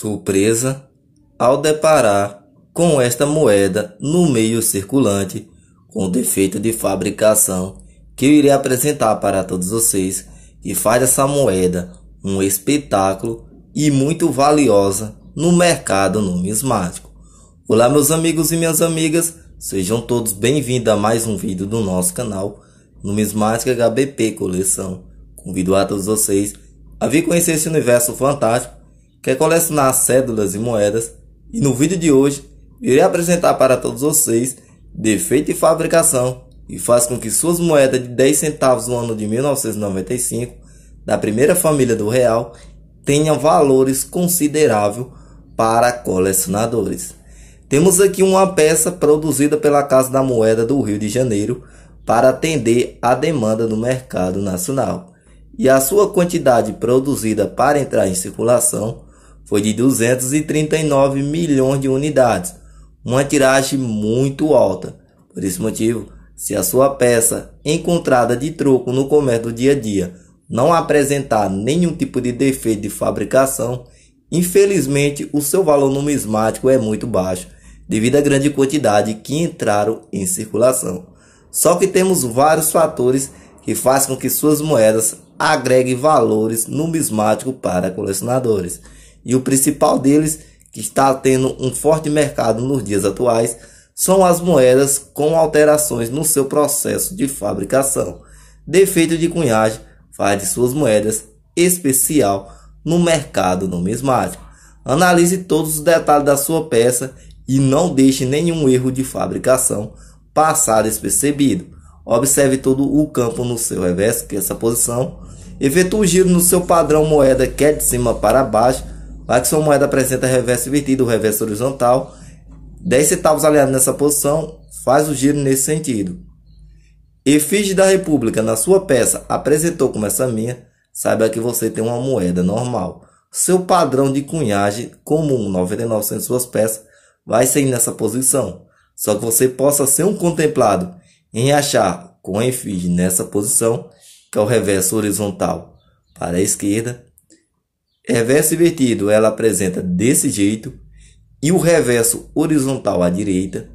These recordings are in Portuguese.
surpresa ao deparar com esta moeda no meio circulante com defeito de fabricação que eu irei apresentar para todos vocês e faz essa moeda um espetáculo e muito valiosa no mercado numismático. Olá meus amigos e minhas amigas, sejam todos bem-vindos a mais um vídeo do nosso canal Numismática HBP Coleção. Convido a todos vocês a vir conhecer esse universo fantástico quer colecionar cédulas e moedas, e no vídeo de hoje irei apresentar para todos vocês defeito e fabricação e faz com que suas moedas de 10 centavos no ano de 1995 da primeira família do real tenham valores consideráveis para colecionadores. Temos aqui uma peça produzida pela Casa da Moeda do Rio de Janeiro para atender a demanda do mercado nacional. E a sua quantidade produzida para entrar em circulação foi de 239 milhões de unidades, uma tiragem muito alta. Por esse motivo, se a sua peça encontrada de troco no comércio do dia a dia não apresentar nenhum tipo de defeito de fabricação, infelizmente o seu valor numismático é muito baixo, devido à grande quantidade que entraram em circulação. Só que temos vários fatores que fazem com que suas moedas agreguem valores numismáticos para colecionadores e o principal deles, que está tendo um forte mercado nos dias atuais, são as moedas com alterações no seu processo de fabricação. Defeito de cunhagem faz de suas moedas especial no mercado numismático. Analise todos os detalhes da sua peça e não deixe nenhum erro de fabricação passar despercebido. Observe todo o campo no seu reverso, que é essa posição. Efetue o giro no seu padrão moeda, que é de cima para baixo Lá que sua moeda apresenta reverso invertido, reverso horizontal. 10 centavos alinhados nessa posição faz o giro nesse sentido. Efígie da República, na sua peça, apresentou como essa minha, saiba que você tem uma moeda normal. Seu padrão de cunhagem comum, 99% de suas peças, vai ser nessa posição. Só que você possa ser um contemplado em achar com a efígie nessa posição, que é o reverso horizontal para a esquerda Reverso invertido, ela apresenta desse jeito, e o reverso horizontal à direita,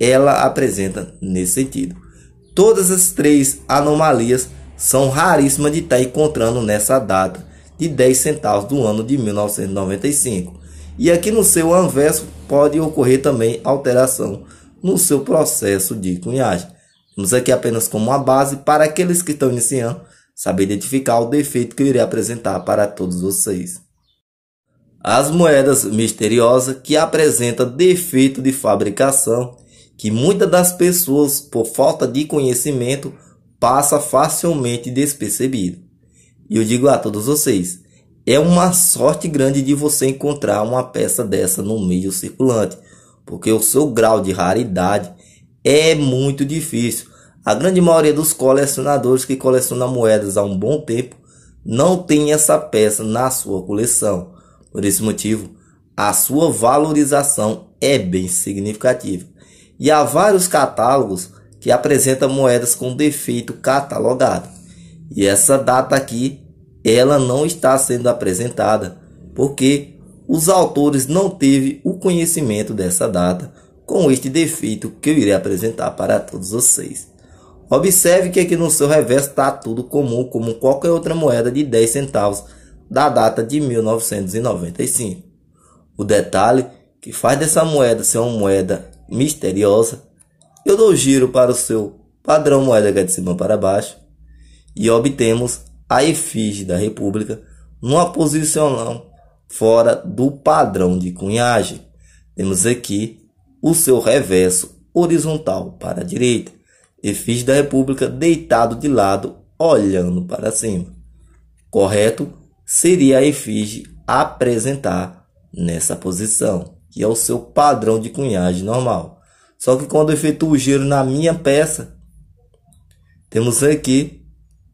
ela apresenta nesse sentido. Todas as três anomalias são raríssimas de estar encontrando nessa data de 10 centavos do ano de 1995. E aqui no seu anverso pode ocorrer também alteração no seu processo de cunhagem. Vamos aqui apenas como uma base para aqueles que estão iniciando saber identificar o defeito que eu irei apresentar para todos vocês. As moedas misteriosas que apresentam defeito de fabricação, que muitas das pessoas, por falta de conhecimento, passa facilmente despercebido. E eu digo a todos vocês, é uma sorte grande de você encontrar uma peça dessa no meio circulante, porque o seu grau de raridade é muito difícil. A grande maioria dos colecionadores que colecionam moedas há um bom tempo não tem essa peça na sua coleção. Por esse motivo, a sua valorização é bem significativa. E há vários catálogos que apresentam moedas com defeito catalogado. E essa data aqui, ela não está sendo apresentada, porque os autores não teve o conhecimento dessa data, com este defeito que eu irei apresentar para todos vocês. Observe que aqui no seu reverso está tudo comum, como qualquer outra moeda de 10 centavos da data de 1995. O detalhe que faz dessa moeda ser uma moeda misteriosa, eu dou giro para o seu padrão moeda que é de cima para baixo e obtemos a efígie da República numa posição fora do padrão de cunhagem. Temos aqui o seu reverso horizontal para a direita e fiz da República deitado de lado, olhando para cima. Correto seria a efígie apresentar nessa posição, que é o seu padrão de cunhagem normal. Só que quando efetuo o giro na minha peça, temos aqui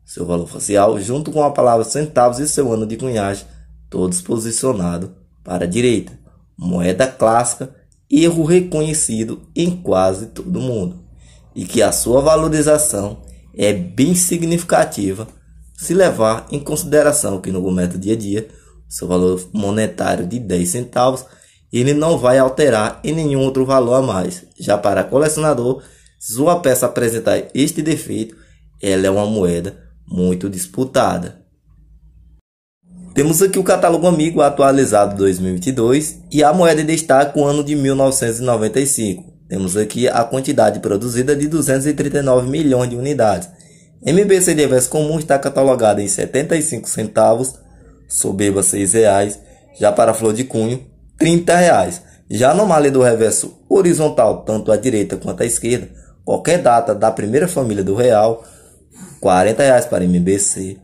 seu valor facial junto com a palavra centavos e seu ano de cunhagem, todos posicionados para a direita. Moeda clássica, erro reconhecido em quase todo mundo e que a sua valorização é bem significativa se levar em consideração que no momento do dia a dia, seu valor monetário de 10 centavos, ele não vai alterar em nenhum outro valor a mais. Já para colecionador, se uma peça apresentar este defeito, ela é uma moeda muito disputada. Temos aqui o catálogo amigo atualizado 2022 e a moeda em destaque o ano de 1995. Temos aqui a quantidade produzida de 239 milhões de unidades. MBC de reverso comum está catalogada em 75 centavos, soberba 6 reais, já para flor de cunho 30 reais. Já no malha do reverso horizontal, tanto à direita quanto à esquerda, qualquer data da primeira família do real, 40 reais para MBC,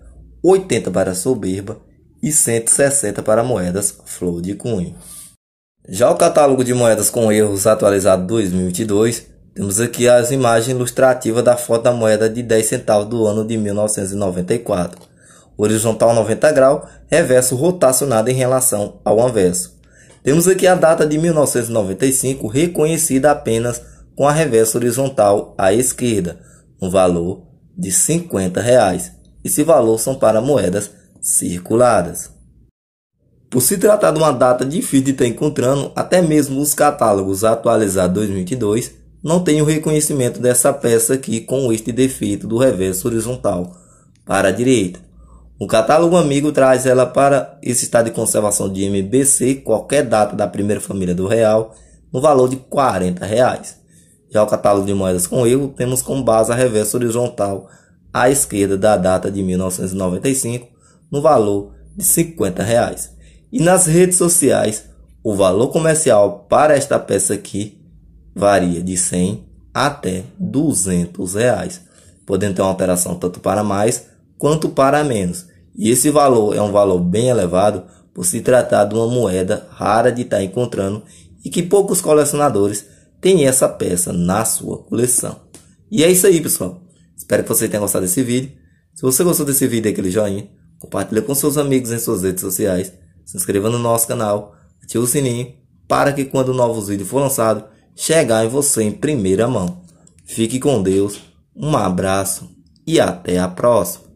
80 para soberba e 160 para moedas flor de cunho. Já o catálogo de moedas com erros atualizado 2022, temos aqui as imagens ilustrativas da foto da moeda de 10 centavos do ano de 1994. Horizontal 90 graus, reverso rotacionado em relação ao anverso. Temos aqui a data de 1995 reconhecida apenas com a reversa horizontal à esquerda, um valor de R$ 50. Reais. Esse valor são para moedas circuladas. Por se tratar de uma data difícil de estar encontrando, até mesmo os catálogos atualizados 2022 não têm o reconhecimento dessa peça aqui com este defeito do reverso horizontal para a direita. O catálogo amigo traz ela para esse estado de conservação de MBC, qualquer data da primeira família do real, no valor de R$ 40. Reais. Já o catálogo de moedas com erro temos como base a reverso horizontal à esquerda da data de 1995, no valor de R$ 50. Reais. E nas redes sociais, o valor comercial para esta peça aqui varia de 100 até 200 reais, podendo ter uma alteração tanto para mais quanto para menos. E esse valor é um valor bem elevado por se tratar de uma moeda rara de estar encontrando e que poucos colecionadores têm essa peça na sua coleção. E é isso aí, pessoal. Espero que você tenha gostado desse vídeo. Se você gostou desse vídeo, aquele joinha, compartilha com seus amigos em suas redes sociais se inscreva no nosso canal, ative o sininho para que quando novos vídeos for lançado, chegar em você em primeira mão. Fique com Deus, um abraço e até a próxima.